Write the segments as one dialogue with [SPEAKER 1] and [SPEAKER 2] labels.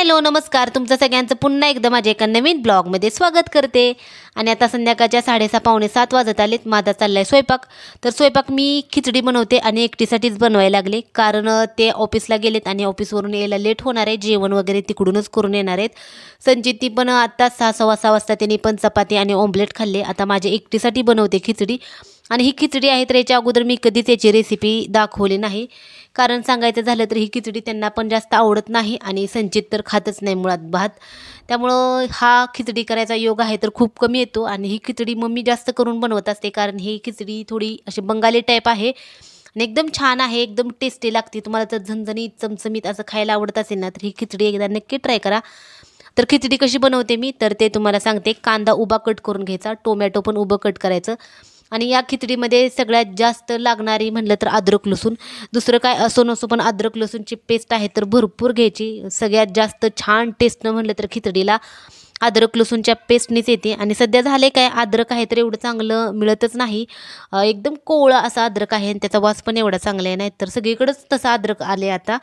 [SPEAKER 1] hello नमस्कार तुमचं सगळ्यांचं पुन्हा एकदा माझ्या एका नवीन ब्लॉगमध्ये स्वागत करते आणि आता संध्याकाळच्या साडेसहा पावणे सात वाजत आलेत माझा चालला आहे स्वयंपाक तर स्वयंपाक मी खिचडी बनवते आणि एकटीसाठीच बनवायला लागले कारण ते ऑफिसला गेलेत आणि ऑफिसवरून यायला लेट होणार आहे जेवण वगैरे तिकडूनच करून येणार आहेत ती पण आत्ता सहा सव्वा सहा वाजता त्यांनी पण चपाती आणि ऑम्लेट खाल्ले आता माझ्या एकटीसाठी बनवते खिचडी आणि ही खिचडी आहे तर याच्या अगोदर मी कधीच त्याची रेसिपी दाखवली नाही कारण सांगायचं झालं तर ही खिचडी त्यांना पण जास्त आवडत नाही आणि संचित तर खातच नाही मुळात भात त्यामुळं हा खिचडी करायचा योग आहे तर खूप कमी येतो आणि ही खिचडी मम्मी जास्त करून बनवत असते कारण ही खिचडी थोडी अशी बंगाली टाईप आहे आणि एकदम छान आहे एकदम टेस्टी लागते तुम्हाला जर झणझणीत चमचमीत असं खायला आवडत असेल ना तर ही खिचडी एकदा नक्की ट्राय करा तर खिचडी कशी बनवते मी तर ते तुम्हाला सांगते कांदा उभा कट करून घ्यायचा टोमॅटो पण उभं कट करायचं आणि या खिचडीमध्ये सगळ्यात जास्त लागणारी म्हणलं तर अद्रक लसूण दुसरं काय असो नसो पण अद्रक लसूणची पेस्ट आहे तर भरपूर घ्यायची सगळ्यात जास्त छान टेस्टनं म्हणलं तर खिचडीला अद्रक लसूणच्या पेस्टनीच येते आणि सध्या झाले काय अद्रक आहे तर एवढं चांगलं मिळतच नाही एकदम कोवळा असा अद्रक आहे आणि त्याचा वास पण एवढा चांगला आहे नाही तर सगळीकडंच तसा अद्रक आले आता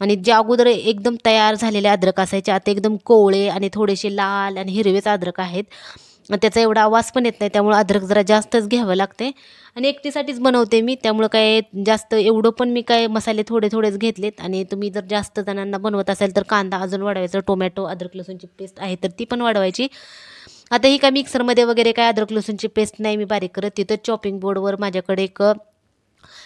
[SPEAKER 1] आणि ज्या अगोदर एकदम तयार झालेले अद्रक असायचे आता एकदम कोवळे आणि थोडेसे लाल आणि हिरवेच अद्रक आहेत त्याचा एवढा आवाज पण येत नाही त्यामुळं अद्रक जरा जास्तच घ्यावं लागते आणि एकटीसाठीच बनवते मी त्यामुळं काय जास्त एवढं पण मी काय मसाले थोडे थोडेच घेतलेत आणि तुम्ही जर जास्त जणांना बनवत असाल तर कांदा अजून वाढवायचा टोमॅटो अद्रक लसूणची पेस्ट आहे तर ती पण वाढवायची आता ही काय मिक्सरमध्ये वगैरे काय अद्रक लसूणची पेस्ट नाही मी बारीक करत तिथं चॉपिंग बोर्डवर माझ्याकडे एक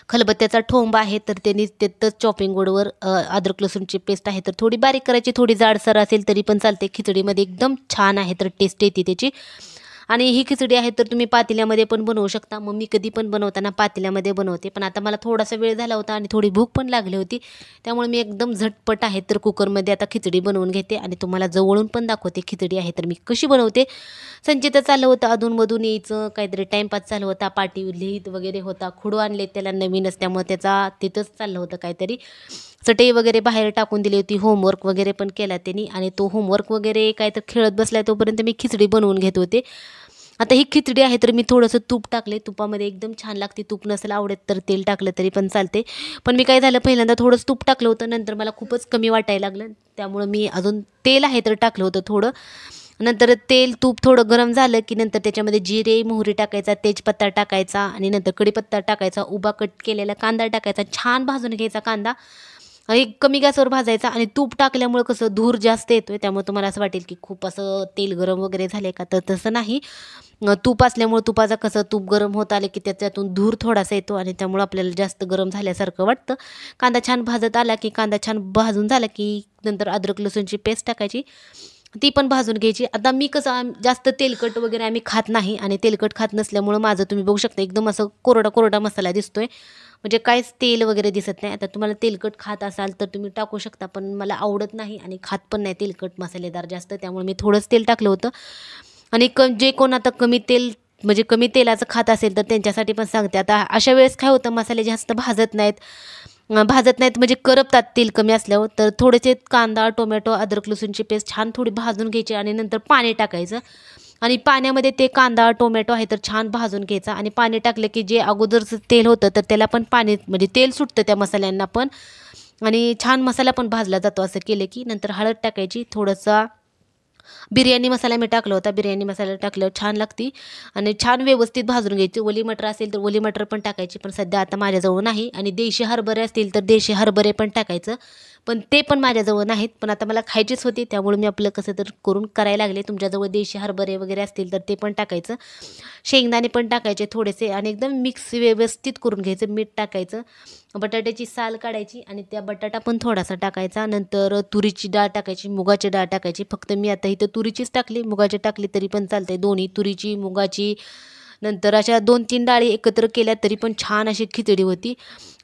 [SPEAKER 1] खलबत्त्याचा ठोंब आहे तर त्यांनी तिथंच चॉपिंग बोर्डवर अद्रक लसूणची पेस्ट आहे तर थोडी बारीक करायची थोडी जाडसर असेल तरी पण चालते खिचडीमध्ये एकदम छान आहे तर टेस्ट येते त्याची आणि ही खिचडी आहे तर तुम्ही पातेल्यामध्ये पण बनवू शकता मग मी कधी पण बनवताना पातेल्यामध्ये बनवते पण आता मला थोडासा वेळ झाला होता आणि थोडी भूक पण लागली होती त्यामुळे मी एकदम झटपट आहे तर कुकरमध्ये आता खिचडी बनवून घेते आणि तुम्हाला जवळून पण दाखवते खिचडी आहे तर मी कशी बनवते संचिता चाललं होतं अधूनमधून यायचं काहीतरी टाईमपास चालू होता पाटी लिहित वगैरे होता खुडू आणले त्याला नवीनच त्यामुळे त्याचा तिथंच चाललं होतं काहीतरी चटई वगैरे बाहेर टाकून दिली होती होमवर्क वगैरे पण केला त्यांनी आणि तो होमवर्क वगैरे काय तर खेळत बसला तोपर्यंत मी खिचडी बनवून घेत होते आता ही खिचडी आहे तर मी थोडंसं तूप टाकले तुपामध्ये एकदम छान लागते तूप नसेल आवडत तर तेल टाकलं तरी पण चालते पण मी काय झालं पहिल्यांदा थोडंसं तूप टाकलं होतं नंतर मला खूपच कमी वाटायला लागलं त्यामुळं मी अजून तेल आहे तर टाकलं होतं थोडं नंतर तेल तूप थोडं गरम झालं की नंतर त्याच्यामध्ये जिरे मोहरी टाकायचा तेजपत्ता टाकायचा आणि नंतर कढीपत्ता टाकायचा उभा कट केलेला कांदा टाकायचा छान भाजून घ्यायचा कांदा एक कमी गॅसवर भाजायचा आणि तूप टाकल्यामुळं कसं धूर जास्त येतो आहे त्यामुळे तुम्हाला असं वाटेल की खूप असं तेल गरम वगैरे झाले का तर तसं नाही तूप असल्यामुळं तुपाचा कसं तूप गरम होत आलं की त्याच्यातून धूर थोडासा येतो आणि त्यामुळं आपल्याला जास्त गरम झाल्यासारखं वाटतं कांदा छान भाजत आला की कांदा छान भाजून झाला की नंतर अद्रक लसूणची पेस्ट टाकायची ती पण भाजून घ्यायची आता मी कसं जास्त तेलकट वगैरे आम्ही खात नाही आणि तेलकट खात नसल्यामुळं माझं तुम्ही बघू शकता एकदम असं कोरडा कोरडा मसाला दिसतोय म्हणजे काहीच तेल वगैरे दिसत नाही आता तुम्हाला तेलकट खात असाल तर तुम्ही टाकू शकता पण मला आवडत नाही आणि खात पण नाही तेलकट मसालेदार जास्त त्यामुळे मी थोडंच तेल टाकलं होतं आणि क जे कोण आता कमी तेल म्हणजे कमी तेलाचं खात असेल तर त्यांच्यासाठी पण सांगते आता अशा वेळेस काय होतं मसाले जास्त भाजत नाहीत भाजत नाहीत म्हणजे करपतात तेल कमी असल्यावर तर थोडेसे कांदा टोमॅटो अद्रक लसूणची पेस्ट छान थोडी भाजून घ्यायची आणि नंतर पाणी टाकायचं आणि पाण्यामध्ये ते कांदा टोमॅटो आहे तर छान भाजून घ्यायचा आणि पाणी टाकलं की जे अगोदरचं तेल होतं तर त्याला पण पाणी म्हणजे तेल सुटतं त्या मसाल्यांना पण आणि छान मसाला पण भाजला जातो असं केलं की नंतर हळद टाकायची थोडंसं बिर्याणी मसाला मी टाकला होता बिर्याणी मसाला टाकल्यावर छान लागती आणि छान व्यवस्थित भाजून घ्यायची ओली मटर असेल तर ओली मटर पण टाकायची पण सध्या आता माझ्याजवळ नाही आणि देशी हरभरे असतील तर देशी हरभरे पण टाकायचं पण ते पण माझ्याजवळ नाहीत पण आता मला खायचीच होती त्यामुळे मी आपलं कसं तर करून करायला लागले तुमच्याजवळ देशी हरभरे वगैरे असतील तर ते पण टाकायचं शेंगदाणे पण टाकायचे थोडेसे आणि एकदम मिक्स व्यवस्थित करून घ्यायचं मीठ टाकायचं बटाट्याची साल काढायची आणि त्या बटाटा पण थोडासा टाकायचा नंतर तुरीची डाळ टाकायची मुगाची डाळ टाकायची फक्त मी आता इथं तुरीचीच टाकली मुगाची टाकली तरी पण चालते दोन्ही तुरीची मुगाची नंतर अशा दोन तीन डाळी एकत्र केल्या तरी पण छान अशी खिचडी होती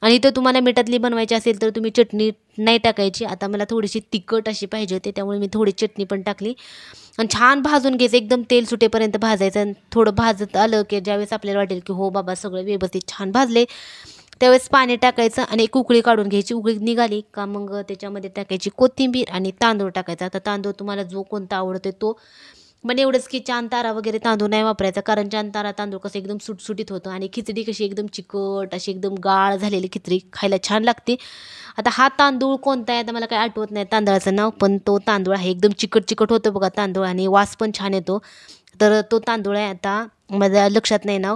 [SPEAKER 1] आणि इथं तुम्हाला मिठातली बनवायची असेल तर तुम्ही चटणी नाही टाकायची आता मला थोडीशी तिखट अशी पाहिजे होती त्यामुळे मी थोडी चटणी पण टाकली आणि छान भाजून घ्यायचं एकदम तेल सुटेपर्यंत भाजायचं आणि थोडं भाजत आलं की ज्यावेळेस आपल्याला वाटेल की हो बाबा सगळं व्यवस्थित छान भाजले त्यावेळेस पाणी टाकायचं आणि एक उकळी काढून घ्यायची उकळी निघाली का मग त्याच्यामध्ये टाकायची कोथिंबीर आणि तांदूळ टाकायचा आता तांदूळ तुम्हाला जो कोणता आवडतो तो पण एवढंच की चांतारा वगैरे तांदूळ नाही वापरायचा कारण चांतारा तांदूळ कसं एकदम सुटसुटीत होतं आणि खिचडी कशी एकदम चिकट अशी एकदम गाळ झालेली खिचडी खायला छान लागते आता हा तांदूळ कोणता आहे आता मला काही आठवत नाही तांदळाचं नाव पण तो तांदूळ आहे एकदम चिकट चिकट होतो बघा तांदूळ आणि वास पण छान येतो तर तो तांदूळ आहे आता माझ्या लक्षात नाही नाव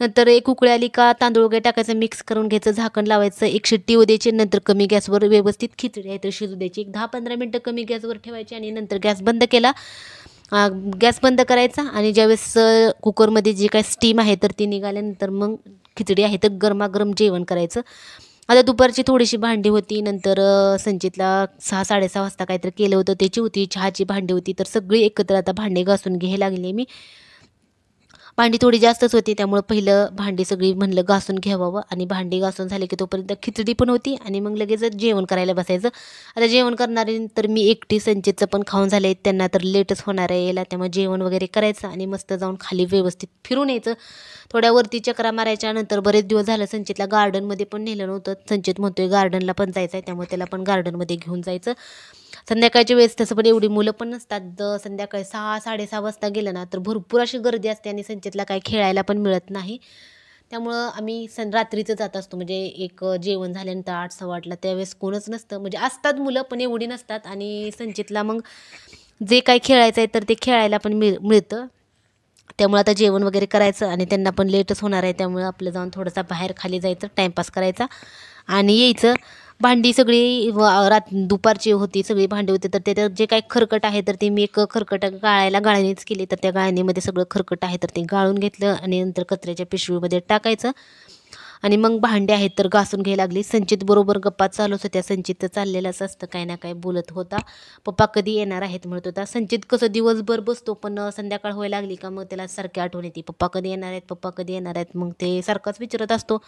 [SPEAKER 1] नंतर एक उकळी आली का तांदूळ वगैरे टाकायचं मिक्स करून घ्यायचं झाकण लावायचं एक शिट्टी उद्याची नंतर कमी गॅसवर व्यवस्थित खिचडी आहे तर शिजू द्यायची एक दहा पंधरा मिनटं कमी गॅसवर ठेवायची आणि नंतर गॅस बंद केला गॅस बंद करायचा आणि ज्यावेळेस कुकरमध्ये जी काय स्टीम आहे तर ती निघाल्यानंतर मग खिचडी आहे तर गरमागरम जेवण करायचं आता दुपारची थोडीशी भांडी होती नंतर संचितला सहा साडेसहा वाजता काहीतरी केलं होतं त्याची होती चहाची भांडी होती तर सगळी एकत्र आता भांडी घासून घ्यायला लागले मी भांडी थोडी जास्तच होती त्यामुळं पहिलं भांडी सगळी म्हणलं घासून घ्यावावं आणि भांडी घासून झाले की तोपर्यंत खिचडी पण होती आणि मग लगेच जेवण करायला बसायचं आता जेवण करणारे तर मी एकटी संचितचं पण खाऊन झाले त्यांना तर लेटच होणार आहे यायला त्यामुळे जेवण वगैरे करायचं आणि मस्त जाऊन खाली व्यवस्थित फिरून यायचं थोड्या वरती चक्रा मारायच्या नंतर बरेच दिवस झालं संचितला गार्डनमध्ये पण नेलं नव्हतं संचित म्हणतोय गार्डनला पण जायचं आहे त्यामुळे त्याला पण गार्डनमध्ये घेऊन जायचं संध्याकाळच्या वेळेस तसं पण एवढी मुलं पण नसतात द संध्याकाळी सहा साडेसहा वाजता गेलं ना तर भरपूर अशी गर्दी असते आणि संचेतला काही खेळायला पण मिळत नाही त्यामुळं आम्ही सन रात्रीचं जात असतो म्हणजे एक जेवण झाल्यानंतर आठ सव्वा आठला त्यावेळेस कोणच नसतं म्हणजे असतात मुलं पण एवढी नसतात आणि संचेतला मग जे काही खेळायचं आहे तर ते खेळायला पण मिळ मिळतं त्यामुळे आता जेवण वगैरे करायचं आणि त्यांना पण लेटच होणार आहे त्यामुळं आपलं जाऊन थोडंसं बाहेर खाली जायचं टाईमपास करायचा आणि यायचं भांडी सगळी रात दुपारची होती सगळी भांडी होती तर त्यात जे काही खरकट आहे तर ते मी एक खरकट गाळायला गाळणीच केली तर त्या गाळणीमध्ये सगळं खरकट आहे तर ते गाळून घेतलं आणि नंतर कचऱ्याच्या पिशवीमध्ये टाकायचं आणि मग भांडे आहेत तर घासून घ्यायला लागली संचित बरोबर गप्पा चालूच होत्या संचित तर चाललेलाच असतं काही ना काही बोलत होता पप्पा कधी येणार आहेत म्हणत होता संचित कसं दिवसभर बसतो पण संध्याकाळ व्हायला लागली का मग त्याला सारखी आठवण येते पप्पा कधी येणार आहेत पप्पा कधी येणार आहेत मग ते सारखाच विचारत असतो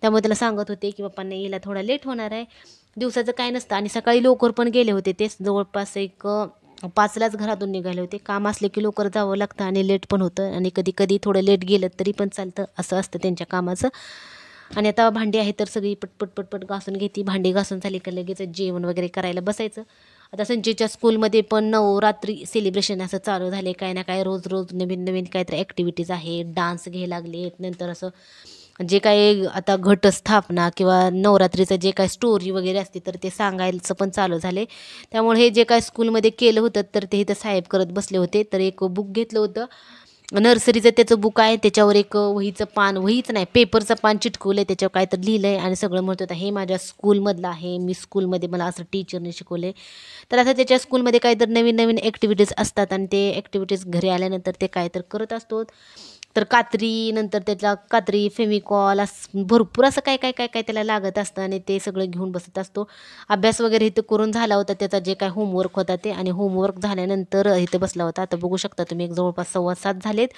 [SPEAKER 1] त्यामुळे त्याला सांगत होते की पप्पांना यायला थोडा लेट होणार आहे दिवसाचं काय नसतं आणि सकाळी लवकर पण गेले होते तेच जवळपास एक पाचलाच घरातून निघाले होते काम असले की लवकर जावं लागतं आणि लेट पण होतं आणि कधी कधी थोडं लेट गेलं तरी पण चालतं असं असतं त्यांच्या कामाचं आणि आता भांडी आहे तर सगळी पटपट पटपट घासून घेते भांडी घासून झाली का लगेच जेवण वगैरे करायला बसायचं आता संजयच्या स्कूलमध्ये पण नवरात्री सेलिब्रेशन असं चालू झाले काय ना काय रोज रोज नवीन नवीन काहीतरी ॲक्टिव्हिटीज आहेत डान्स घ्यायला लागलेत नंतर असं जे काही आता घटस्थापना किंवा नवरात्रीचं जे काय स्टोरी वगैरे असते तर ते सांगायचं पण चालू झाले त्यामुळे हे जे काय स्कूलमध्ये केलं होतं तर ते इथं साहेब करत बसले होते तर एक बुक घेतलं होतं नर्सरीचं त्याचं बुक आहे त्याच्यावर एक वहीचं पान वहीचं नाही पेपरचं पान चिटकवलं आहे त्याच्यावर काय तर लिहिलं आहे आणि सगळं म्हणत होतं हे माझ्या स्कूलमधलं आहे मी स्कूलमध्ये मला असं टीचरने शिकवलं आहे तर आता त्याच्या स्कूलमध्ये काय तर नवीन नवीन ॲक्टिव्हिटीज असतात आणि ते ॲक्टिव्हिटीज घरी आल्यानंतर ते काय तर करत असतो तर कात्री नंतर त्याला कात्री फेमिकॉल असं भरपूर असं काय काय काय काय त्याला लागत असतं आणि ते सगळं घेऊन बसत असतो अभ्यास वगैरे इथं करून झाला होता त्याचा जे काय होमवर्क होता ते आणि होमवर्क झाल्यानंतर इथं बसला होता आता बघू शकता तुम्ही एक जवळपास सव्वा सात झालेत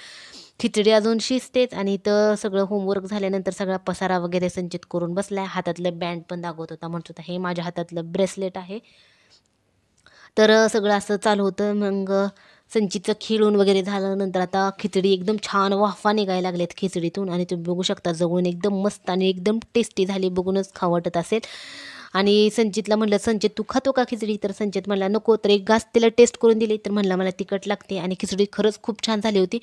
[SPEAKER 1] खिचडी अजून शिजतेच आणि इथं सगळं होमवर्क झाल्यानंतर सगळा पसारा वगैरे संचित करून बसला हातातलं बँड पण दाखवत होता म्हणत होता हे माझ्या हातातलं ब्रेसलेट आहे तर सगळं असं चालू होतं मग संचितचं खिळून वगैरे झाल्यानंतर आता खिचडी एकदम छान वाफा निघायला लागल्यात खिचडीतून आणि तुम्ही बघू शकता जवळून एकदम मस्त आणि एकदम टेस्टी झाली बघूनच खावटत असेल आणि संचितला म्हणलं संचित तू खातो का खिचडी तर संचित म्हणला नको तर एक घास तिला टेस्ट करून दिली तर म्हणला मला तिखट लागते आणि खिचडी खरंच खूप छान झाली होती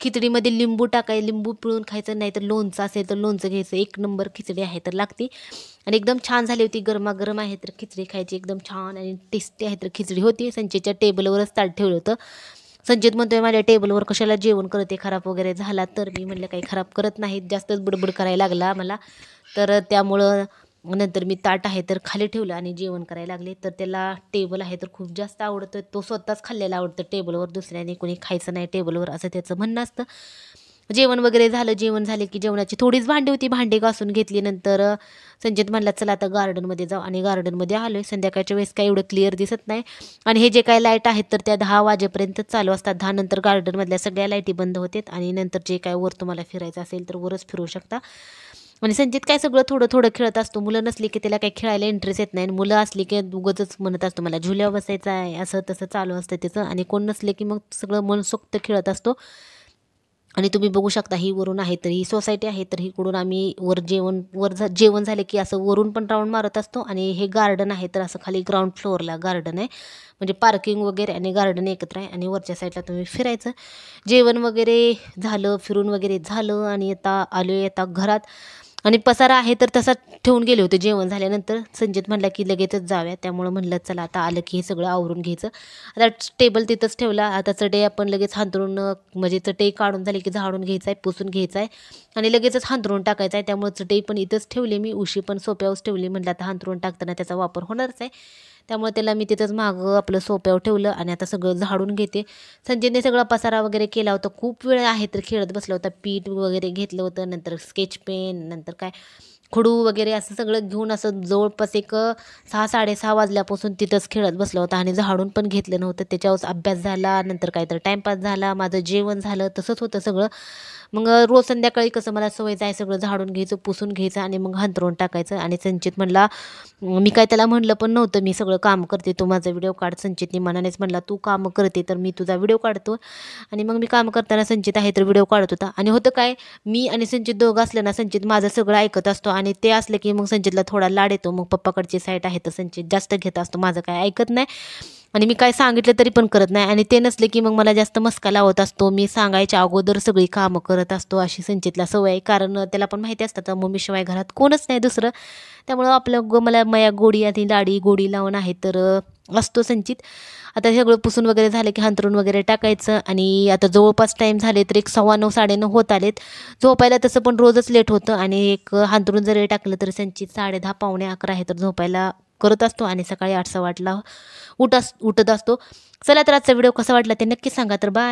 [SPEAKER 1] खिचडीमध्ये लिंबू टाकाय लिंबू पिळून खायचं नाही तर लोणचं असेल तर लोणचं घ्यायचं एक नंबर खिचडी आहे तर लागते आणि एकदम छान झाली होती गरमागरम आहे तर खिचडी खायची एकदम छान आणि टेस्टी आहे तर खिचडी होती संचेच्या टेबलवरच ताट ठेवलं होतं म्हणतो म्हणतोय माझ्या टेबलवर कशाला जेवण करते खराब वगैरे झाला तर मी म्हणलं काही खराब करत नाहीत जास्तच बुडबुड करायला लागला मला तर त्यामुळं नंतर मी ताट आहे तर खाली ठेवलं आणि जेवण करायला लागले तर त्याला टेबल आहे तर खूप जास्त आवडतं तो स्वतःच खाल्लेला आवडतं टेबलवर दुसऱ्याने कोणी खायचं नाही टेबलवर असं त्याचं म्हणणं असतं जेवण वगैरे झालं जेवण झाले की जेवणाची थोडीच भांडी होती भांडी घासून घेतली नंतर संजित म्हणला चला आता गार्डनमध्ये जाऊ आणि गार्डनमध्ये आलो आहे संध्याकाळच्या वेळेस काय एवढं क्लिअर दिसत नाही आणि हे जे काय लाईट आहेत तर त्या दहा वाजेपर्यंत चालू असतात दहा नंतर गार्डनमधल्या सगळ्या लाईटी बंद होतात आणि नंतर जे काय वर तुम्हाला फिरायचं असेल तर वरच फिरू शकता आणि म्हणजे संजित काय सगळं थोडं थोडं खेळत असतो मुलं नसली की त्याला काही खेळायला इंटरेस्ट येत नाही मुलं असली की उगतच म्हणत असतो मला झुल्या बसायचं आहे असं तसं चालू असतं त्याचं आणि कोण नसले की मग सगळं मनसोक्त खेळत असतो आणि तुम्ही बघू शकता ही वरून आहे तर ही सोसायटी आहे तर हीकडून आम्ही वर जेवण वर झा जेवण झाले की असं वरून पण राऊंड मारत असतो आणि हे गार्डन आहे तर असं खाली ग्राउंड फ्लोअरला गार्डन आहे म्हणजे पार्किंग वगैरे आणि गार्डन एकत्र आहे आणि वरच्या साईडला तुम्ही फिरायचं जेवण वगैरे झालं फिरून वगैरे झालं आणि आता आलो आता घरात आणि पसारा आहे तर तसाच ठेवून गेले होते जेवण झाल्यानंतर संजीत म्हणला की लगेचच जाव्या त्यामुळं म्हणलं चला आता आलं की हे सगळं आवरून घ्यायचं आता टेबल तिथंच ठेवला आता चटई आपण लगेच हांतरून म्हणजे चटई काढून झाली की झाडून घ्यायचा आहे पुसून घ्यायचं आहे आणि लगेचच हांतरून टाकायचं आहे त्यामुळे चटई पण इथंच ठेवली मी उशी पण सोप्यावरच ठेवली म्हणलं आता हांतरून टाकताना त्याचा वापर होणारच आहे त्यामुळे त्याला मी तिथंच मागं आपलं सोप्यावर ठेवलं आणि आता सगळं झाडून घेते संजयने सगळा पसारा वगैरे केला होता खूप वेळ आहे तर खेळत बसला होता पीठ वगैरे घेतलं होतं नंतर स्केच पेन नंतर काय खडू वगैरे असं सगळं घेऊन असं जवळपास एक सहा साडेसहा वाजल्यापासून तिथंच खेळत बसला होता आणि झाडून पण घेतलं नव्हतं त्याच्यावर अभ्यास झाला नंतर काहीतरी टाईमपास झाला माझं जेवण झालं तसंच होतं सगळं मग रोज संध्याकाळी कसं मला सवय जाय सगळं झाडून घ्यायचं पुसून घ्यायचं आणि मग हंतरून टाकायचं आणि संचित म्हणला मी काय त्याला म्हटलं पण नव्हतं मी सगळं काम करते तू माझा व्हिडिओ काढ संचितनी मनानेच म्हणला तू काम करते तर मी तुझा व्हिडिओ काढतो आणि मग मी काम करताना संचित आहे तर व्हिडिओ काढत होता आणि होतं काय मी आणि संचित दोघं असलं ना संचित माझं सगळं ऐकत असतो आणि ते असलं की मग संचितला थोडा लाड येतो मग पप्पाकडची साईट आहे तर संचित जास्त घेत असतो माझं काय ऐकत नाही आणि मी काय सांगितलं तरी पण करत नाही आणि ते नसले की मग मला जास्त मस्का लावत असतो मी सांगायच्या अगोदर सगळी कामं करत असतो अशी संचितला सवय आहे कारण त्याला पण माहिती असतात मम्मीशिवाय घरात कोणच नाही दुसरं त्यामुळं आपलं ग मला मया गोडी आधी लाडी गोडी लावून आहे तर असतो संचित आता सगळं पुसून वगैरे झालं की हंतरून वगैरे टाकायचं आणि आता जवळपास टाईम झाले तर एक सव्वा नऊ साडेनऊ होत आलेत झोपायला तसं पण रोजच लेट होतं आणि एक हंतरून जरी टाकलं तर संचित साडे दहा पावणे अकरा आहे तर झोपायला करत असतो आणि सकाळी आठसा वाटला उठ उठत असतो चला तर आजचा व्हिडिओ कसा वाटला ते नक्की सांगा तर बा